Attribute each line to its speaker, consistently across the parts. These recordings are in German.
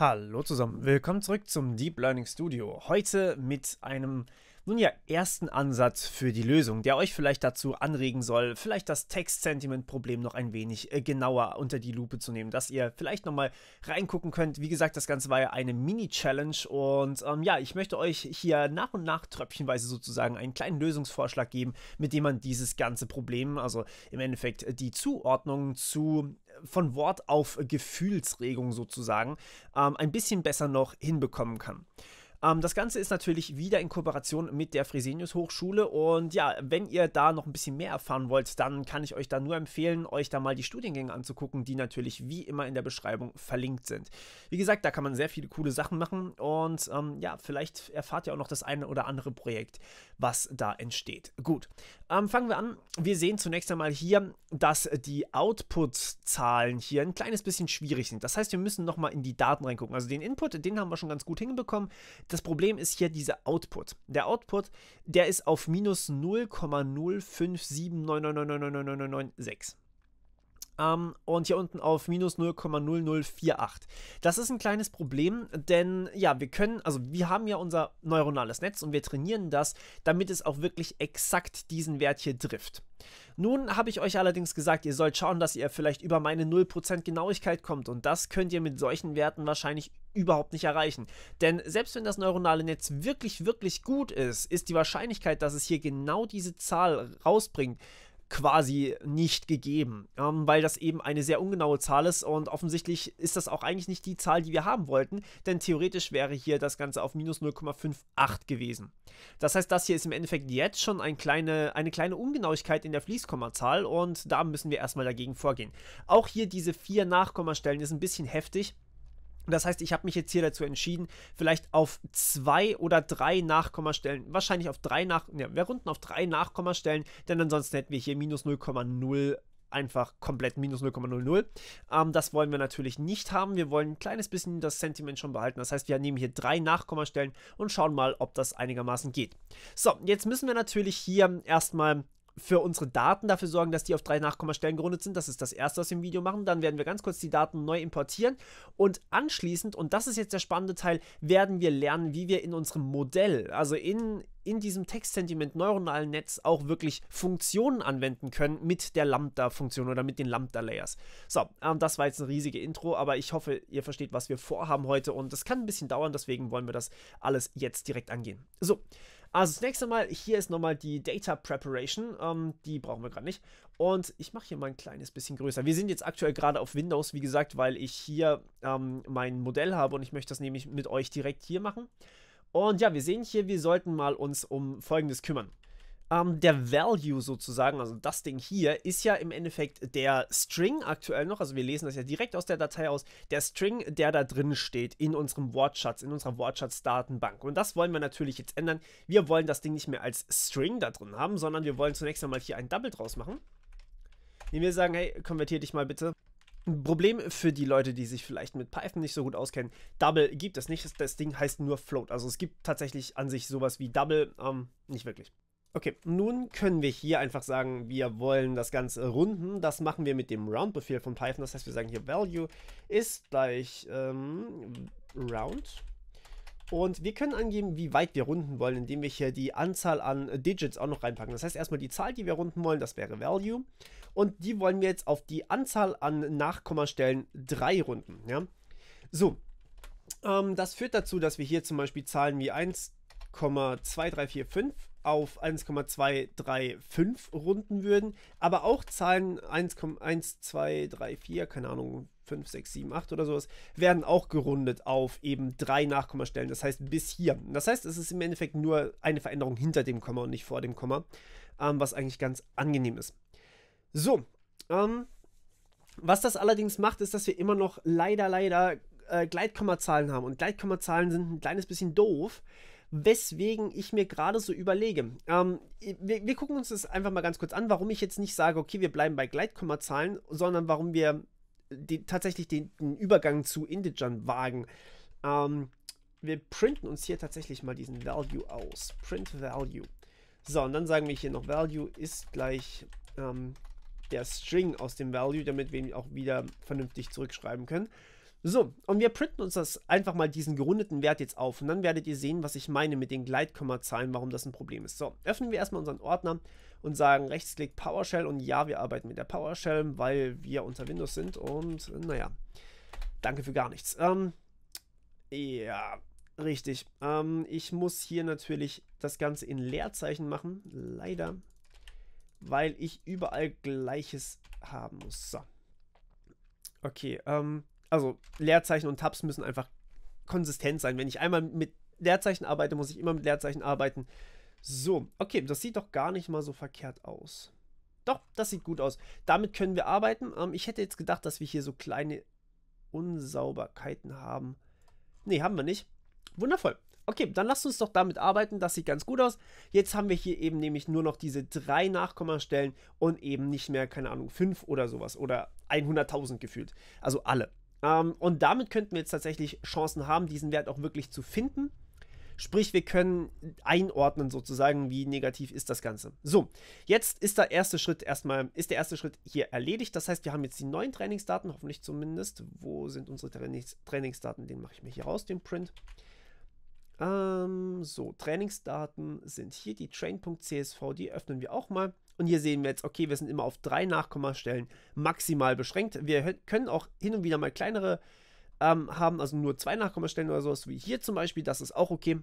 Speaker 1: Hallo zusammen, willkommen zurück zum Deep Learning Studio. Heute mit einem, nun ja, ersten Ansatz für die Lösung, der euch vielleicht dazu anregen soll, vielleicht das Text-Sentiment-Problem noch ein wenig äh, genauer unter die Lupe zu nehmen, dass ihr vielleicht nochmal reingucken könnt. Wie gesagt, das Ganze war ja eine Mini-Challenge und ähm, ja, ich möchte euch hier nach und nach tröpfchenweise sozusagen einen kleinen Lösungsvorschlag geben, mit dem man dieses ganze Problem, also im Endeffekt äh, die Zuordnung zu von Wort auf Gefühlsregung sozusagen ähm, ein bisschen besser noch hinbekommen kann. Ähm, das Ganze ist natürlich wieder in Kooperation mit der Fresenius Hochschule und ja, wenn ihr da noch ein bisschen mehr erfahren wollt, dann kann ich euch da nur empfehlen, euch da mal die Studiengänge anzugucken, die natürlich wie immer in der Beschreibung verlinkt sind. Wie gesagt, da kann man sehr viele coole Sachen machen und ähm, ja, vielleicht erfahrt ihr auch noch das eine oder andere Projekt, was da entsteht. Gut, ähm, fangen wir an. Wir sehen zunächst einmal hier, dass die Output-Zahlen hier ein kleines bisschen schwierig sind. Das heißt, wir müssen nochmal in die Daten reingucken. Also den Input, den haben wir schon ganz gut hinbekommen. Das Problem ist hier dieser Output. Der Output, der ist auf minus 0,057999996. Um, ähm, und hier unten auf minus 0,0048. Das ist ein kleines Problem, denn ja, wir können, also wir haben ja unser neuronales Netz und wir trainieren das, damit es auch wirklich exakt diesen Wert hier trifft. Nun habe ich euch allerdings gesagt, ihr sollt schauen, dass ihr vielleicht über meine 0% Genauigkeit kommt und das könnt ihr mit solchen Werten wahrscheinlich überhaupt nicht erreichen. Denn selbst wenn das neuronale Netz wirklich, wirklich gut ist, ist die Wahrscheinlichkeit, dass es hier genau diese Zahl rausbringt, quasi nicht gegeben, ähm, weil das eben eine sehr ungenaue Zahl ist und offensichtlich ist das auch eigentlich nicht die Zahl, die wir haben wollten, denn theoretisch wäre hier das Ganze auf minus 0,58 gewesen. Das heißt, das hier ist im Endeffekt jetzt schon ein kleine, eine kleine Ungenauigkeit in der Fließkommazahl und da müssen wir erstmal dagegen vorgehen. Auch hier diese vier Nachkommastellen ist ein bisschen heftig, das heißt, ich habe mich jetzt hier dazu entschieden, vielleicht auf zwei oder drei Nachkommastellen, wahrscheinlich auf drei nach, ja, wir runden auf drei Nachkommastellen, denn ansonsten hätten wir hier minus 0,0 einfach komplett minus 0,00. Ähm, das wollen wir natürlich nicht haben. Wir wollen ein kleines bisschen das Sentiment schon behalten. Das heißt, wir nehmen hier drei Nachkommastellen und schauen mal, ob das einigermaßen geht. So, jetzt müssen wir natürlich hier erstmal für unsere Daten dafür sorgen, dass die auf drei Nachkommastellen gerundet sind. Das ist das Erste, was wir im Video machen. Dann werden wir ganz kurz die Daten neu importieren und anschließend, und das ist jetzt der spannende Teil, werden wir lernen, wie wir in unserem Modell, also in, in diesem Textsentiment neuronalen Netz auch wirklich Funktionen anwenden können mit der Lambda-Funktion oder mit den Lambda-Layers. So, ähm, das war jetzt eine riesige Intro, aber ich hoffe, ihr versteht, was wir vorhaben heute und es kann ein bisschen dauern, deswegen wollen wir das alles jetzt direkt angehen. So, also das nächste Mal, hier ist nochmal die Data Preparation, ähm, die brauchen wir gerade nicht. Und ich mache hier mal ein kleines bisschen größer. Wir sind jetzt aktuell gerade auf Windows, wie gesagt, weil ich hier ähm, mein Modell habe und ich möchte das nämlich mit euch direkt hier machen. Und ja, wir sehen hier, wir sollten mal uns um Folgendes kümmern ähm, der Value sozusagen, also das Ding hier, ist ja im Endeffekt der String aktuell noch, also wir lesen das ja direkt aus der Datei aus, der String, der da drin steht in unserem Wortschatz, in unserer Wortschatz-Datenbank. Und das wollen wir natürlich jetzt ändern. Wir wollen das Ding nicht mehr als String da drin haben, sondern wir wollen zunächst einmal hier ein Double draus machen. Indem wir sagen, hey, konvertier dich mal bitte ein Problem für die Leute, die sich vielleicht mit Python nicht so gut auskennen. Double gibt es nicht. Das Ding heißt nur Float. Also es gibt tatsächlich an sich sowas wie Double. Ähm, nicht wirklich. Okay, nun können wir hier einfach sagen, wir wollen das Ganze runden. Das machen wir mit dem Round-Befehl von Python. Das heißt, wir sagen hier value ist gleich ähm, round. Und wir können angeben, wie weit wir runden wollen, indem wir hier die Anzahl an äh, Digits auch noch reinpacken. Das heißt erstmal die Zahl, die wir runden wollen, das wäre value. Und die wollen wir jetzt auf die Anzahl an Nachkommastellen 3 runden. Ja? So, ähm, das führt dazu, dass wir hier zum Beispiel Zahlen wie 1, 1,2345 auf 1,235 runden würden, aber auch Zahlen 1,1234, keine Ahnung, 5, 6, 7, 8 oder sowas, werden auch gerundet auf eben drei Nachkommastellen, das heißt bis hier. Das heißt, es ist im Endeffekt nur eine Veränderung hinter dem Komma und nicht vor dem Komma, ähm, was eigentlich ganz angenehm ist. So, ähm, was das allerdings macht, ist, dass wir immer noch leider, leider äh, Gleitkommazahlen haben und Gleitkommazahlen sind ein kleines bisschen doof, weswegen ich mir gerade so überlege. Ähm, wir, wir, gucken uns das einfach mal ganz kurz an, warum ich jetzt nicht sage, okay, wir bleiben bei Gleitkommazahlen, sondern warum wir die, tatsächlich den, den, Übergang zu Integern wagen. Ähm, wir printen uns hier tatsächlich mal diesen Value aus. Print Value. So, und dann sagen wir hier noch Value ist gleich ähm, der String aus dem Value, damit wir ihn auch wieder vernünftig zurückschreiben können. So, und wir printen uns das einfach mal diesen gerundeten Wert jetzt auf und dann werdet ihr sehen, was ich meine mit den Gleitkommazahlen, warum das ein Problem ist. So, öffnen wir erstmal unseren Ordner und sagen Rechtsklick PowerShell und ja, wir arbeiten mit der PowerShell, weil wir unter Windows sind und naja, danke für gar nichts. Ähm, ja, richtig. Ähm, ich muss hier natürlich das Ganze in Leerzeichen machen, leider, weil ich überall Gleiches haben muss. So. Okay, ähm, also Leerzeichen und Tabs müssen einfach konsistent sein. Wenn ich einmal mit Leerzeichen arbeite, muss ich immer mit Leerzeichen arbeiten. So, okay, das sieht doch gar nicht mal so verkehrt aus. Doch, das sieht gut aus. Damit können wir arbeiten. Ähm, ich hätte jetzt gedacht, dass wir hier so kleine Unsauberkeiten haben. Ne, haben wir nicht. Wundervoll. Okay, dann lasst uns doch damit arbeiten. Das sieht ganz gut aus. Jetzt haben wir hier eben nämlich nur noch diese drei Nachkommastellen und eben nicht mehr, keine Ahnung, fünf oder sowas oder 100.000 gefühlt. Also alle. Ähm, und damit könnten wir jetzt tatsächlich Chancen haben, diesen Wert auch wirklich zu finden. Sprich, wir können einordnen sozusagen, wie negativ ist das Ganze. So, jetzt ist der erste Schritt erstmal, ist der erste Schritt hier erledigt. Das heißt, wir haben jetzt die neuen Trainingsdaten, hoffentlich zumindest. Wo sind unsere Trainings Trainingsdaten? Den mache ich mir hier raus, den Print. Ähm, so, Trainingsdaten sind hier. Die train.csv, die öffnen wir auch mal. Und hier sehen wir jetzt, okay, wir sind immer auf drei Nachkommastellen maximal beschränkt. Wir können auch hin und wieder mal kleinere ähm, haben, also nur zwei Nachkommastellen oder sowas, wie hier zum Beispiel, das ist auch okay.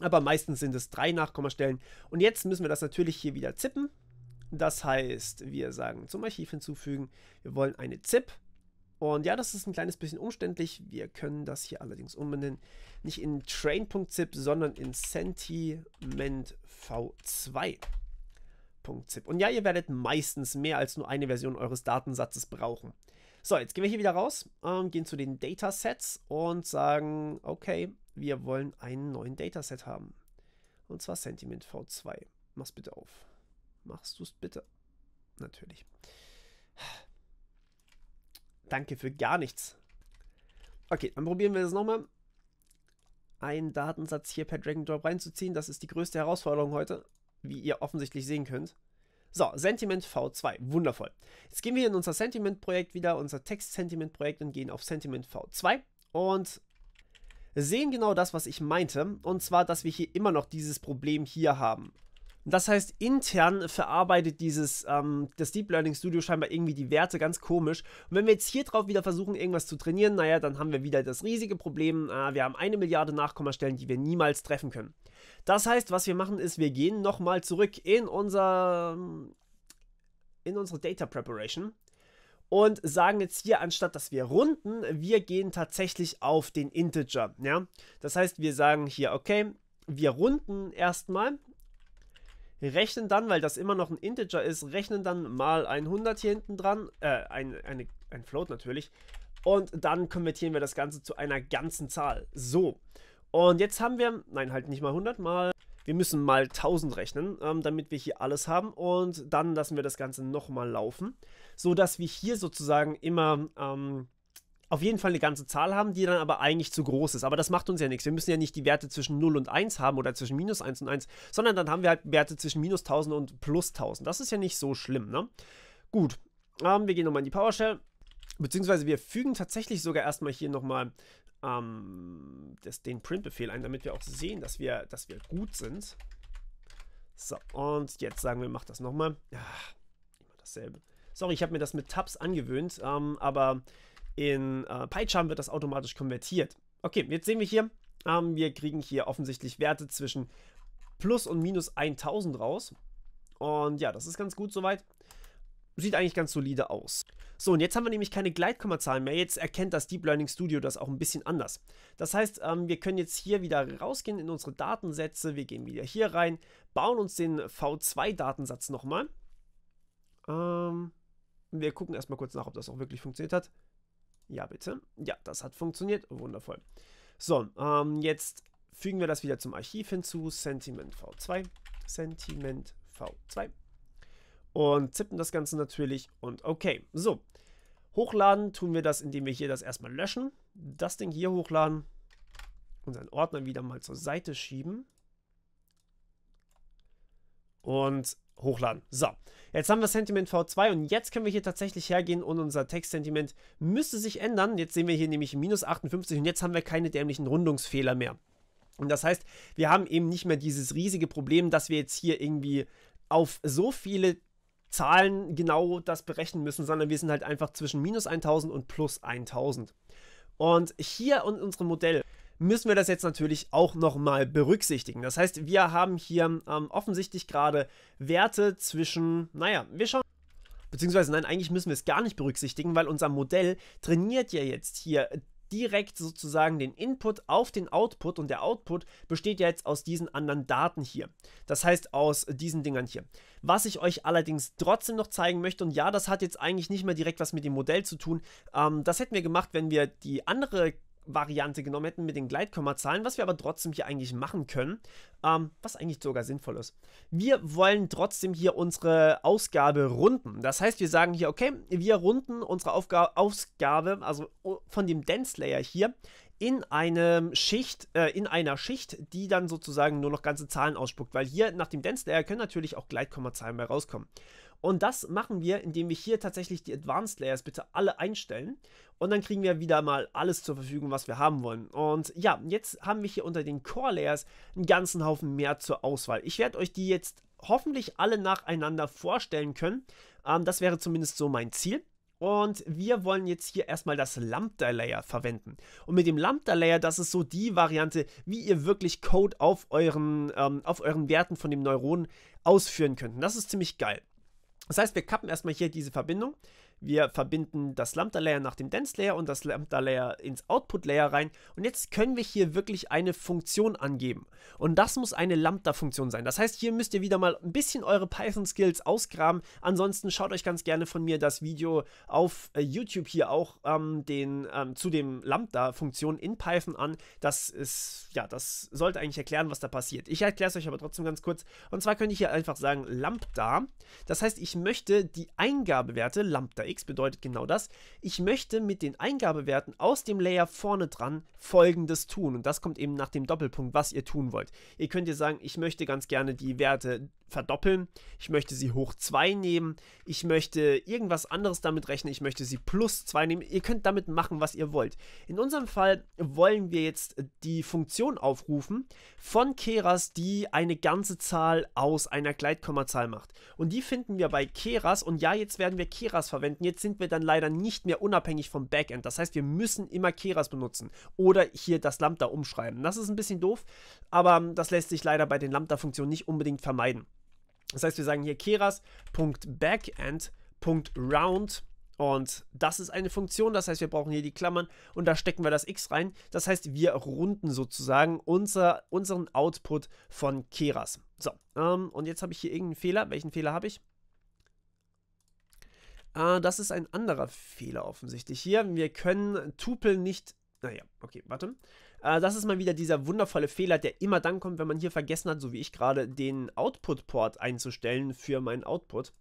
Speaker 1: Aber meistens sind es drei Nachkommastellen. Und jetzt müssen wir das natürlich hier wieder zippen. Das heißt, wir sagen zum Archiv hinzufügen, wir wollen eine ZIP. Und ja, das ist ein kleines bisschen umständlich. Wir können das hier allerdings umbenennen. Nicht in train.zip, sondern in sentiment v2. Daten.zip. Und ja, ihr werdet meistens mehr als nur eine Version eures Datensatzes brauchen. So, jetzt gehen wir hier wieder raus, ähm, gehen zu den Datasets und sagen, okay, wir wollen einen neuen Dataset haben. Und zwar Sentiment V2. Mach's bitte auf. Machst du's bitte? Natürlich. Danke für gar nichts. Okay, dann probieren wir das nochmal. Einen Datensatz hier per Drag and Drop reinzuziehen, das ist die größte Herausforderung heute wie ihr offensichtlich sehen könnt. So, Sentiment V2, wundervoll. Jetzt gehen wir in unser Sentiment-Projekt wieder, unser Text-Sentiment-Projekt und gehen auf Sentiment V2 und sehen genau das, was ich meinte. Und zwar, dass wir hier immer noch dieses Problem hier haben. Das heißt, intern verarbeitet dieses, ähm, das Deep Learning Studio scheinbar irgendwie die Werte ganz komisch. Und wenn wir jetzt hier drauf wieder versuchen, irgendwas zu trainieren, naja, dann haben wir wieder das riesige Problem, äh, wir haben eine Milliarde Nachkommastellen, die wir niemals treffen können. Das heißt, was wir machen ist, wir gehen nochmal zurück in unser, in unsere Data Preparation und sagen jetzt hier, anstatt dass wir runden, wir gehen tatsächlich auf den Integer. Ja? Das heißt, wir sagen hier, okay, wir runden erstmal rechnen dann, weil das immer noch ein Integer ist, rechnen dann mal 100 hier hinten dran, äh, ein, eine, ein Float natürlich, und dann konvertieren wir das Ganze zu einer ganzen Zahl. So, und jetzt haben wir, nein, halt nicht mal 100, mal, wir müssen mal 1000 rechnen, ähm, damit wir hier alles haben und dann lassen wir das Ganze nochmal laufen, so dass wir hier sozusagen immer... Ähm, auf jeden Fall eine ganze Zahl haben, die dann aber eigentlich zu groß ist. Aber das macht uns ja nichts. Wir müssen ja nicht die Werte zwischen 0 und 1 haben oder zwischen minus 1 und 1, sondern dann haben wir halt Werte zwischen minus 1000 und plus 1000. Das ist ja nicht so schlimm, ne? Gut, ähm, wir gehen nochmal in die PowerShell. Beziehungsweise wir fügen tatsächlich sogar erstmal hier nochmal ähm, das, den Print-Befehl ein, damit wir auch sehen, dass wir, dass wir gut sind. So, und jetzt sagen wir, mach das nochmal. Ja, ah, immer dasselbe. Sorry, ich habe mir das mit Tabs angewöhnt, ähm, aber in äh, PyCharm wird das automatisch konvertiert. Okay, jetzt sehen wir hier, ähm, wir kriegen hier offensichtlich Werte zwischen plus und minus 1000 raus. Und ja, das ist ganz gut soweit. Sieht eigentlich ganz solide aus. So, und jetzt haben wir nämlich keine Gleitkommazahlen mehr. Jetzt erkennt das Deep Learning Studio das auch ein bisschen anders. Das heißt, ähm, wir können jetzt hier wieder rausgehen in unsere Datensätze. Wir gehen wieder hier rein, bauen uns den V2-Datensatz nochmal. Ähm, wir gucken erstmal kurz nach, ob das auch wirklich funktioniert hat. Ja, bitte. Ja, das hat funktioniert. Wundervoll. So, ähm, jetzt fügen wir das wieder zum Archiv hinzu. Sentiment V2. Sentiment V2. Und zippen das Ganze natürlich und okay. So, hochladen tun wir das, indem wir hier das erstmal löschen. Das Ding hier hochladen. Unseren Ordner wieder mal zur Seite schieben und hochladen. So, jetzt haben wir Sentiment V2 und jetzt können wir hier tatsächlich hergehen und unser Textsentiment müsste sich ändern. Jetzt sehen wir hier nämlich minus 58 und jetzt haben wir keine dämlichen Rundungsfehler mehr. Und das heißt, wir haben eben nicht mehr dieses riesige Problem, dass wir jetzt hier irgendwie auf so viele Zahlen genau das berechnen müssen, sondern wir sind halt einfach zwischen minus 1000 und plus 1000. Und hier in unserem Modell müssen wir das jetzt natürlich auch nochmal berücksichtigen. Das heißt, wir haben hier ähm, offensichtlich gerade Werte zwischen, naja, wir schauen. Beziehungsweise nein, eigentlich müssen wir es gar nicht berücksichtigen, weil unser Modell trainiert ja jetzt hier direkt sozusagen den Input auf den Output und der Output besteht ja jetzt aus diesen anderen Daten hier. Das heißt aus diesen Dingern hier. Was ich euch allerdings trotzdem noch zeigen möchte und ja, das hat jetzt eigentlich nicht mehr direkt was mit dem Modell zu tun. Ähm, das hätten wir gemacht, wenn wir die andere Variante genommen hätten mit den Gleitkommazahlen, was wir aber trotzdem hier eigentlich machen können, ähm, was eigentlich sogar sinnvoll ist. Wir wollen trotzdem hier unsere Ausgabe runden. Das heißt, wir sagen hier, okay, wir runden unsere Aufga Ausgabe, also oh, von dem Dance Layer hier, in einem Schicht, äh, in einer Schicht, die dann sozusagen nur noch ganze Zahlen ausspuckt, weil hier nach dem Dance Layer können natürlich auch Gleitkommazahlen bei rauskommen. Und das machen wir, indem wir hier tatsächlich die Advanced Layers bitte alle einstellen. Und dann kriegen wir wieder mal alles zur Verfügung, was wir haben wollen. Und ja, jetzt haben wir hier unter den Core Layers einen ganzen Haufen mehr zur Auswahl. Ich werde euch die jetzt hoffentlich alle nacheinander vorstellen können. Ähm, das wäre zumindest so mein Ziel. Und wir wollen jetzt hier erstmal das Lambda-Layer verwenden. Und mit dem Lambda-Layer, das ist so die Variante, wie ihr wirklich Code auf euren, ähm, auf euren Werten von dem Neuronen ausführen könnt. Und das ist ziemlich geil. Das heißt, wir kappen erstmal hier diese Verbindung wir verbinden das Lambda-Layer nach dem Dense-Layer und das Lambda-Layer ins Output-Layer rein. Und jetzt können wir hier wirklich eine Funktion angeben. Und das muss eine Lambda-Funktion sein. Das heißt, hier müsst ihr wieder mal ein bisschen eure Python-Skills ausgraben. Ansonsten schaut euch ganz gerne von mir das Video auf äh, YouTube hier auch ähm, den, ähm, zu dem Lambda-Funktion in Python an. Das ist, ja, das sollte eigentlich erklären, was da passiert. Ich erkläre es euch aber trotzdem ganz kurz. Und zwar könnte ich hier einfach sagen Lambda. Das heißt, ich möchte die Eingabewerte Lambda X bedeutet genau das. Ich möchte mit den Eingabewerten aus dem Layer vorne dran folgendes tun. Und das kommt eben nach dem Doppelpunkt, was ihr tun wollt. Ihr könnt ihr sagen, ich möchte ganz gerne die Werte verdoppeln, ich möchte sie hoch 2 nehmen, ich möchte irgendwas anderes damit rechnen, ich möchte sie plus 2 nehmen. Ihr könnt damit machen, was ihr wollt. In unserem Fall wollen wir jetzt die Funktion aufrufen von Keras, die eine ganze Zahl aus einer Gleitkommazahl macht. Und die finden wir bei Keras und ja, jetzt werden wir Keras verwenden. Jetzt sind wir dann leider nicht mehr unabhängig vom Backend. Das heißt, wir müssen immer Keras benutzen oder hier das Lambda umschreiben. Das ist ein bisschen doof, aber das lässt sich leider bei den Lambda-Funktionen nicht unbedingt vermeiden. Das heißt, wir sagen hier keras.backend.round und das ist eine Funktion, das heißt, wir brauchen hier die Klammern und da stecken wir das x rein. Das heißt, wir runden sozusagen unser, unseren Output von Keras. So, ähm, und jetzt habe ich hier irgendeinen Fehler. Welchen Fehler habe ich? Äh, das ist ein anderer Fehler offensichtlich. Hier, wir können Tupel nicht... Naja, okay, warte. Äh, das ist mal wieder dieser wundervolle Fehler, der immer dann kommt, wenn man hier vergessen hat, so wie ich gerade, den Output-Port einzustellen für meinen Output.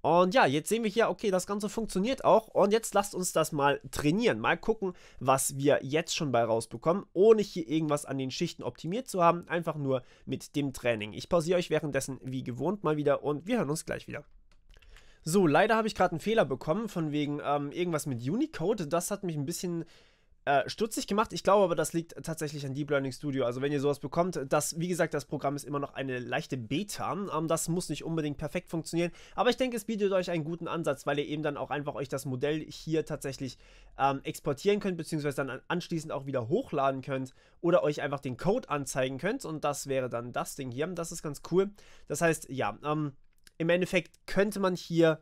Speaker 1: Und ja, jetzt sehen wir hier, okay, das Ganze funktioniert auch. Und jetzt lasst uns das mal trainieren. Mal gucken, was wir jetzt schon bei rausbekommen, ohne hier irgendwas an den Schichten optimiert zu haben. Einfach nur mit dem Training. Ich pausiere euch währenddessen wie gewohnt mal wieder und wir hören uns gleich wieder. So, leider habe ich gerade einen Fehler bekommen von wegen ähm, irgendwas mit Unicode. Das hat mich ein bisschen äh, stutzig gemacht. Ich glaube aber, das liegt tatsächlich an Deep Learning Studio. Also wenn ihr sowas bekommt, das, wie gesagt, das Programm ist immer noch eine leichte Beta. Ähm, das muss nicht unbedingt perfekt funktionieren. Aber ich denke, es bietet euch einen guten Ansatz, weil ihr eben dann auch einfach euch das Modell hier tatsächlich ähm, exportieren könnt, beziehungsweise dann anschließend auch wieder hochladen könnt oder euch einfach den Code anzeigen könnt. Und das wäre dann das Ding hier. Das ist ganz cool. Das heißt, ja, ähm, im Endeffekt könnte man hier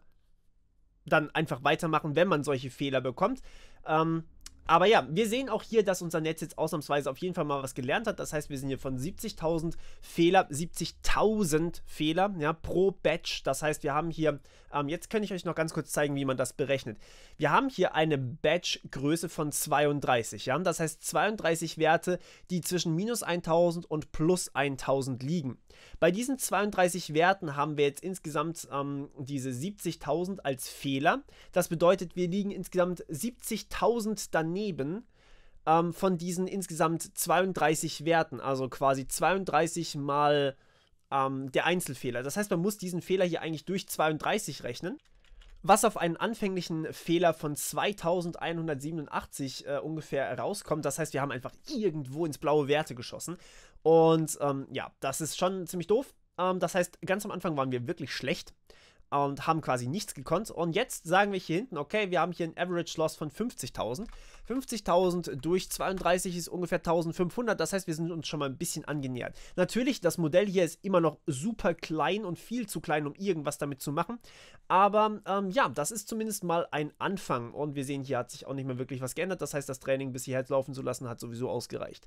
Speaker 1: dann einfach weitermachen, wenn man solche Fehler bekommt. Ähm, aber ja, wir sehen auch hier, dass unser Netz jetzt ausnahmsweise auf jeden Fall mal was gelernt hat. Das heißt, wir sind hier von 70.000 Fehler, 70.000 Fehler ja, pro Batch. Das heißt, wir haben hier, ähm, jetzt kann ich euch noch ganz kurz zeigen, wie man das berechnet. Wir haben hier eine Batch-Größe von 32. Ja? Das heißt, 32 Werte, die zwischen minus 1.000 und plus 1.000 liegen. Bei diesen 32 Werten haben wir jetzt insgesamt ähm, diese 70.000 als Fehler. Das bedeutet, wir liegen insgesamt 70.000 daneben daneben ähm, von diesen insgesamt 32 Werten, also quasi 32 mal ähm, der Einzelfehler. Das heißt, man muss diesen Fehler hier eigentlich durch 32 rechnen, was auf einen anfänglichen Fehler von 2187 äh, ungefähr rauskommt. Das heißt, wir haben einfach irgendwo ins blaue Werte geschossen. Und ähm, ja, das ist schon ziemlich doof. Ähm, das heißt, ganz am Anfang waren wir wirklich schlecht und haben quasi nichts gekonnt. Und jetzt sagen wir hier hinten, okay, wir haben hier einen Average Loss von 50.000. 50.000 durch 32 ist ungefähr 1.500, das heißt, wir sind uns schon mal ein bisschen angenähert. Natürlich, das Modell hier ist immer noch super klein und viel zu klein, um irgendwas damit zu machen. Aber ähm, ja, das ist zumindest mal ein Anfang. Und wir sehen, hier hat sich auch nicht mehr wirklich was geändert. Das heißt, das Training bis hierher laufen zu lassen, hat sowieso ausgereicht.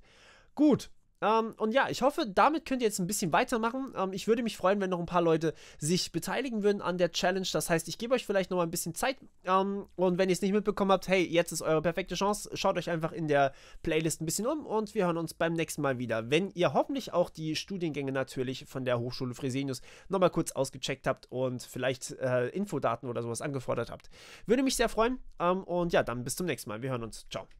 Speaker 1: Gut, ähm, und ja, ich hoffe, damit könnt ihr jetzt ein bisschen weitermachen. Ähm, ich würde mich freuen, wenn noch ein paar Leute sich beteiligen würden an der Challenge. Das heißt, ich gebe euch vielleicht noch mal ein bisschen Zeit. Ähm, und wenn ihr es nicht mitbekommen habt, hey, jetzt ist eure perfekte Chance. Schaut euch einfach in der Playlist ein bisschen um und wir hören uns beim nächsten Mal wieder. Wenn ihr hoffentlich auch die Studiengänge natürlich von der Hochschule Fresenius noch mal kurz ausgecheckt habt und vielleicht äh, Infodaten oder sowas angefordert habt. Würde mich sehr freuen. Ähm, und ja, dann bis zum nächsten Mal. Wir hören uns. Ciao.